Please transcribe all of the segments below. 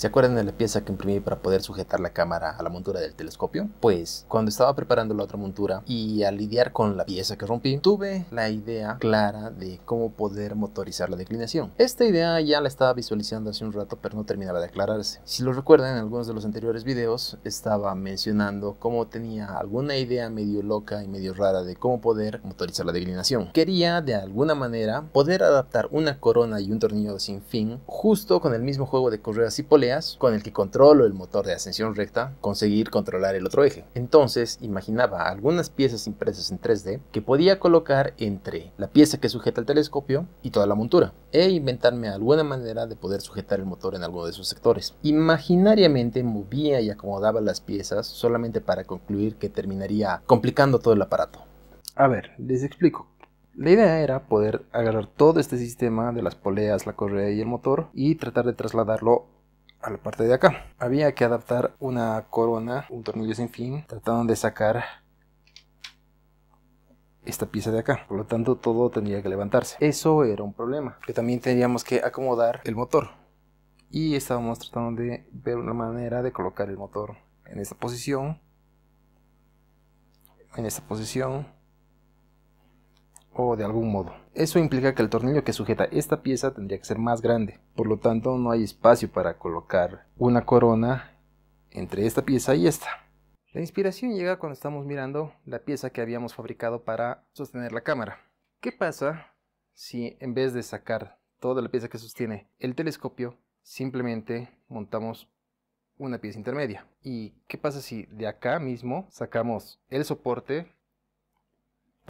¿Se acuerdan de la pieza que imprimí para poder sujetar la cámara a la montura del telescopio? Pues cuando estaba preparando la otra montura y al lidiar con la pieza que rompí, tuve la idea clara de cómo poder motorizar la declinación. Esta idea ya la estaba visualizando hace un rato, pero no terminaba de aclararse. Si lo recuerdan, en algunos de los anteriores videos estaba mencionando cómo tenía alguna idea medio loca y medio rara de cómo poder motorizar la declinación. Quería de alguna manera poder adaptar una corona y un tornillo sin fin justo con el mismo juego de correas y poleas con el que controlo el motor de ascensión recta, conseguir controlar el otro eje. Entonces imaginaba algunas piezas impresas en 3D que podía colocar entre la pieza que sujeta el telescopio y toda la montura, e inventarme alguna manera de poder sujetar el motor en alguno de esos sectores. Imaginariamente movía y acomodaba las piezas solamente para concluir que terminaría complicando todo el aparato. A ver, les explico. La idea era poder agarrar todo este sistema de las poleas, la correa y el motor y tratar de trasladarlo a la parte de acá. Había que adaptar una corona, un tornillo sin fin, tratando de sacar esta pieza de acá. Por lo tanto, todo tendría que levantarse. Eso era un problema. Que también teníamos que acomodar el motor. Y estábamos tratando de ver una manera de colocar el motor en esta posición. En esta posición de algún modo. Eso implica que el tornillo que sujeta esta pieza tendría que ser más grande, por lo tanto no hay espacio para colocar una corona entre esta pieza y esta. La inspiración llega cuando estamos mirando la pieza que habíamos fabricado para sostener la cámara. ¿Qué pasa si en vez de sacar toda la pieza que sostiene el telescopio, simplemente montamos una pieza intermedia? ¿Y qué pasa si de acá mismo sacamos el soporte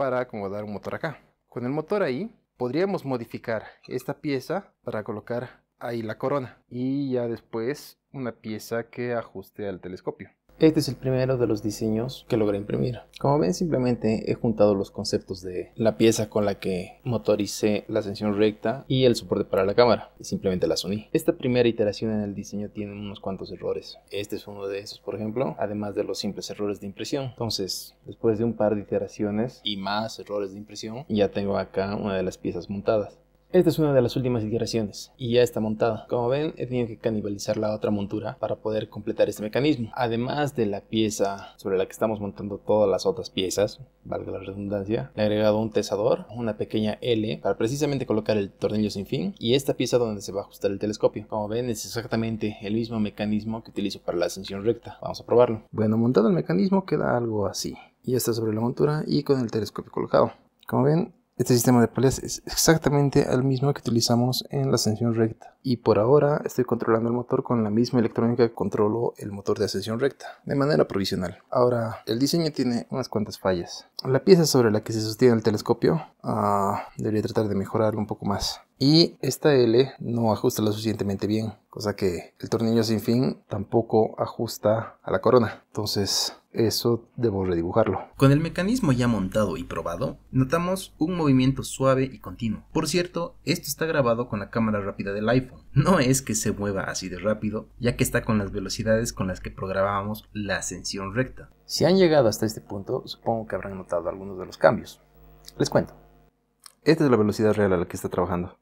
para acomodar un motor acá. Con el motor ahí podríamos modificar esta pieza para colocar ahí la corona y ya después una pieza que ajuste al telescopio. Este es el primero de los diseños que logré imprimir. Como ven, simplemente he juntado los conceptos de la pieza con la que motoricé la ascensión recta y el soporte para la cámara, y simplemente las uní. Esta primera iteración en el diseño tiene unos cuantos errores. Este es uno de esos, por ejemplo, además de los simples errores de impresión. Entonces, después de un par de iteraciones y más errores de impresión, ya tengo acá una de las piezas montadas. Esta es una de las últimas iteraciones y ya está montada. Como ven, he tenido que canibalizar la otra montura para poder completar este mecanismo. Además de la pieza sobre la que estamos montando todas las otras piezas, valga la redundancia, le he agregado un tesador, una pequeña L para precisamente colocar el tornillo sin fin y esta pieza donde se va a ajustar el telescopio. Como ven, es exactamente el mismo mecanismo que utilizo para la ascensión recta. Vamos a probarlo. Bueno, montado el mecanismo queda algo así. Y está sobre la montura y con el telescopio colocado. Como ven, este sistema de poleas es exactamente el mismo que utilizamos en la ascensión recta y por ahora estoy controlando el motor con la misma electrónica que controlo el motor de ascensión recta de manera provisional. Ahora, el diseño tiene unas cuantas fallas. La pieza sobre la que se sostiene el telescopio ah, debería tratar de mejorarlo un poco más. Y esta L no ajusta lo suficientemente bien, cosa que el tornillo sin fin tampoco ajusta a la corona. Entonces eso debo redibujarlo. Con el mecanismo ya montado y probado, notamos un movimiento suave y continuo. Por cierto, esto está grabado con la cámara rápida del iPhone. No es que se mueva así de rápido, ya que está con las velocidades con las que programábamos la ascensión recta. Si han llegado hasta este punto, supongo que habrán notado algunos de los cambios. Les cuento. Esta es la velocidad real a la que está trabajando.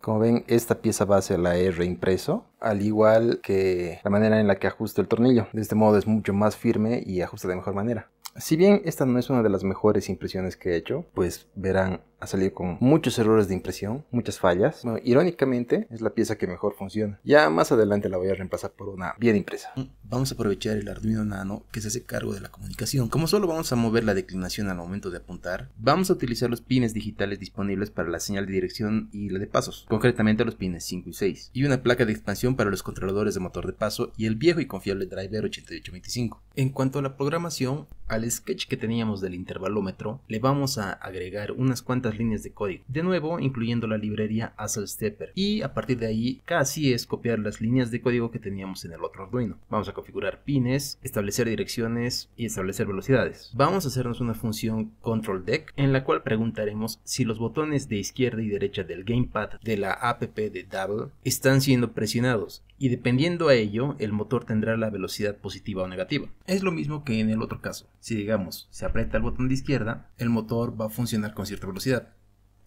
Como ven, esta pieza base, la he reimpreso al igual que la manera en la que ajusto el tornillo. De este modo es mucho más firme y ajusta de mejor manera. Si bien esta no es una de las mejores impresiones que he hecho, pues verán, ha salido con muchos errores de impresión, muchas fallas. irónicamente es la pieza que mejor funciona. Ya más adelante la voy a reemplazar por una bien impresa. Mm, vamos a aprovechar el Arduino Nano que se hace cargo de la comunicación. Como solo vamos a mover la declinación al momento de apuntar, vamos a utilizar los pines digitales disponibles para la señal de dirección y la de pasos, concretamente los pines 5 y 6, y una placa de expansión para los controladores de motor de paso y el viejo y confiable driver 8825. En cuanto a la programación, al sketch que teníamos del intervalómetro le vamos a agregar unas cuantas líneas de código, de nuevo incluyendo la librería Hazel Stepper y a partir de ahí casi es copiar las líneas de código que teníamos en el otro Arduino. Vamos a configurar pines, establecer direcciones y establecer velocidades. Vamos a hacernos una función control deck en la cual preguntaremos si los botones de izquierda y derecha del gamepad de la app de Double están siendo presionados y dependiendo a ello, el motor tendrá la velocidad positiva o negativa. Es lo mismo que en el otro caso. Si digamos, se aprieta el botón de izquierda, el motor va a funcionar con cierta velocidad.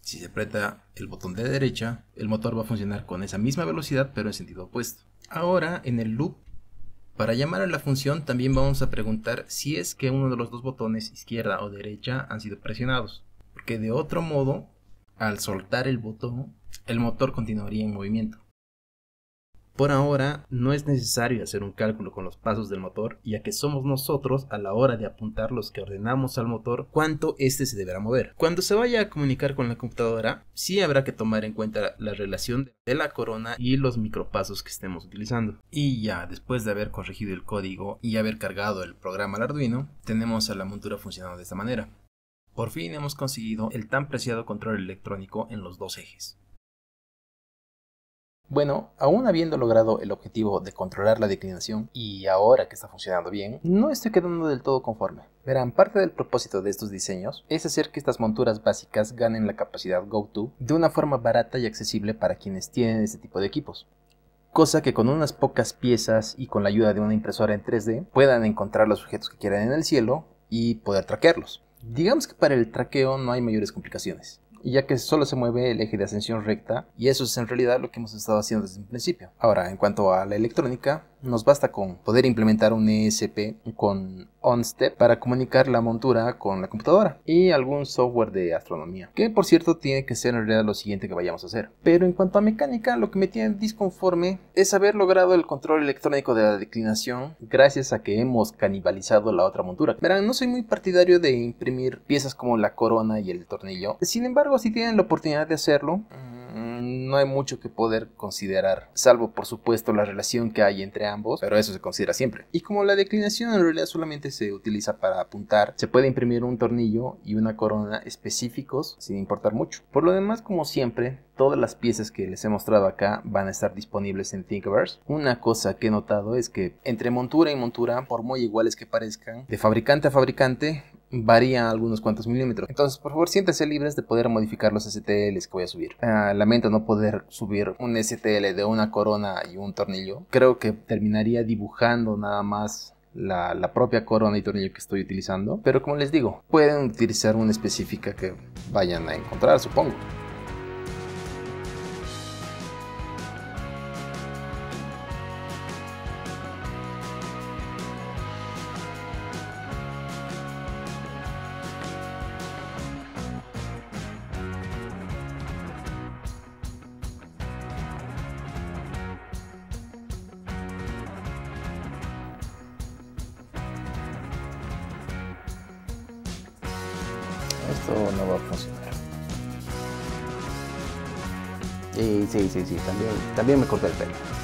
Si se aprieta el botón de derecha, el motor va a funcionar con esa misma velocidad pero en sentido opuesto. Ahora, en el loop para llamar a la función también vamos a preguntar si es que uno de los dos botones, izquierda o derecha, han sido presionados, porque de otro modo, al soltar el botón, el motor continuaría en movimiento. Por ahora, no es necesario hacer un cálculo con los pasos del motor, ya que somos nosotros a la hora de apuntar los que ordenamos al motor cuánto éste se deberá mover. Cuando se vaya a comunicar con la computadora, sí habrá que tomar en cuenta la relación de la corona y los micropasos que estemos utilizando. Y ya, después de haber corregido el código y haber cargado el programa al Arduino, tenemos a la montura funcionando de esta manera. Por fin hemos conseguido el tan preciado control electrónico en los dos ejes. Bueno, aún habiendo logrado el objetivo de controlar la declinación y ahora que está funcionando bien, no estoy quedando del todo conforme. Verán, parte del propósito de estos diseños es hacer que estas monturas básicas ganen la capacidad GoTo de una forma barata y accesible para quienes tienen este tipo de equipos. Cosa que con unas pocas piezas y con la ayuda de una impresora en 3D puedan encontrar los objetos que quieran en el cielo y poder traquearlos. Digamos que para el traqueo no hay mayores complicaciones y ya que solo se mueve el eje de ascensión recta y eso es en realidad lo que hemos estado haciendo desde el principio. Ahora, en cuanto a la electrónica, nos basta con poder implementar un ESP con OnStep para comunicar la montura con la computadora y algún software de astronomía, que por cierto tiene que ser en realidad lo siguiente que vayamos a hacer. Pero en cuanto a mecánica, lo que me tiene disconforme es haber logrado el control electrónico de la declinación gracias a que hemos canibalizado la otra montura. Verán, no soy muy partidario de imprimir piezas como la corona y el tornillo, sin embargo, si tienen la oportunidad de hacerlo, Mm, no hay mucho que poder considerar, salvo por supuesto la relación que hay entre ambos, pero eso se considera siempre. Y como la declinación en realidad solamente se utiliza para apuntar, se puede imprimir un tornillo y una corona específicos sin importar mucho. Por lo demás, como siempre, todas las piezas que les he mostrado acá van a estar disponibles en Thinkiverse. Una cosa que he notado es que entre montura y montura, por muy iguales que parezcan, de fabricante a fabricante, varía algunos cuantos milímetros. Entonces, por favor, siéntense libres de poder modificar los STLs que voy a subir. Ah, lamento no poder subir un STL de una corona y un tornillo. Creo que terminaría dibujando nada más la, propia corona y tornillo que estoy utilizando. Pero como les digo, pueden utilizar una específica que vayan a encontrar, supongo. esto no va a funcionar. Sí, sí, sí, sí, también, también me corté el pelo.